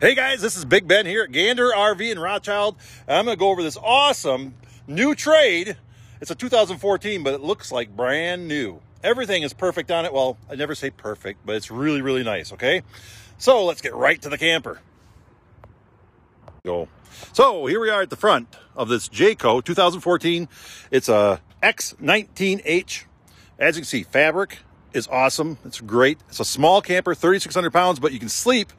Hey guys, this is Big Ben here at Gander RV in Rothschild. I'm going to go over this awesome new trade. It's a 2014, but it looks like brand new. Everything is perfect on it. Well, I never say perfect, but it's really, really nice, okay? So let's get right to the camper. Go. So here we are at the front of this Jayco 2014. It's a X19H. As you can see, fabric is awesome. It's great. It's a small camper, 3,600 pounds, but you can sleep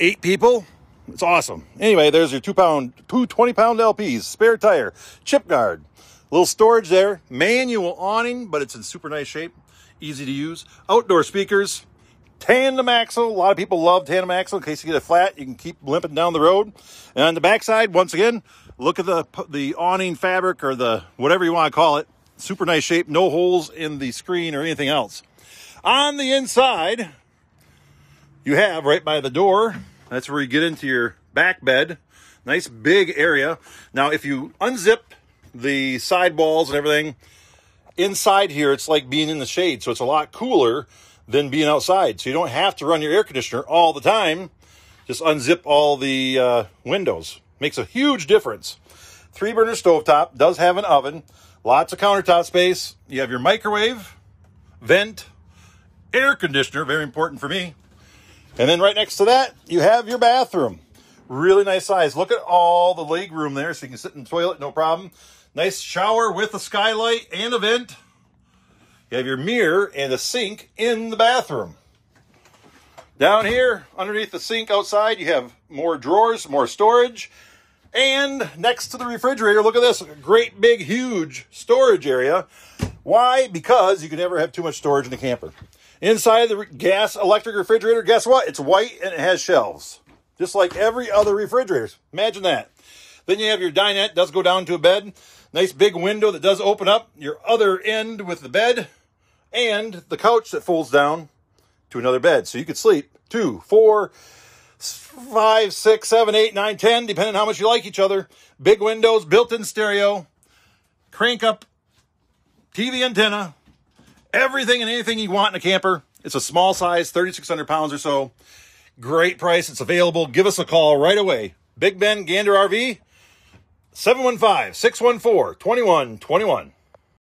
eight people. It's awesome. Anyway, there's your two pound, two 20 pound LPs, spare tire, chip guard, little storage there, manual awning, but it's in super nice shape, easy to use, outdoor speakers, tandem axle. A lot of people love tandem axle in case you get a flat, you can keep limping down the road. And on the backside, once again, look at the, the awning fabric or the whatever you want to call it. Super nice shape, no holes in the screen or anything else. On the inside, you have right by the door. That's where you get into your back bed. Nice big area. Now, if you unzip the side walls and everything, inside here, it's like being in the shade. So it's a lot cooler than being outside. So you don't have to run your air conditioner all the time. Just unzip all the uh, windows. Makes a huge difference. Three burner stovetop does have an oven, lots of countertop space. You have your microwave, vent, air conditioner, very important for me. And then right next to that, you have your bathroom. Really nice size. Look at all the leg room there, so you can sit in the toilet, no problem. Nice shower with a skylight and a vent. You have your mirror and a sink in the bathroom. Down here, underneath the sink outside, you have more drawers, more storage. And next to the refrigerator, look at this great big huge storage area. Why? Because you can never have too much storage in a camper. Inside the gas electric refrigerator, guess what? It's white and it has shelves, just like every other refrigerator. Imagine that. Then you have your dinette, does go down to a bed. Nice big window that does open up. Your other end with the bed and the couch that folds down to another bed. So you could sleep two, four, five, six, seven, eight, nine, ten, depending on how much you like each other. Big windows, built in stereo, crank up TV antenna, Everything and anything you want in a camper. It's a small size, 3,600 pounds or so. Great price. It's available. Give us a call right away. Big Ben Gander RV, 715 614 2121.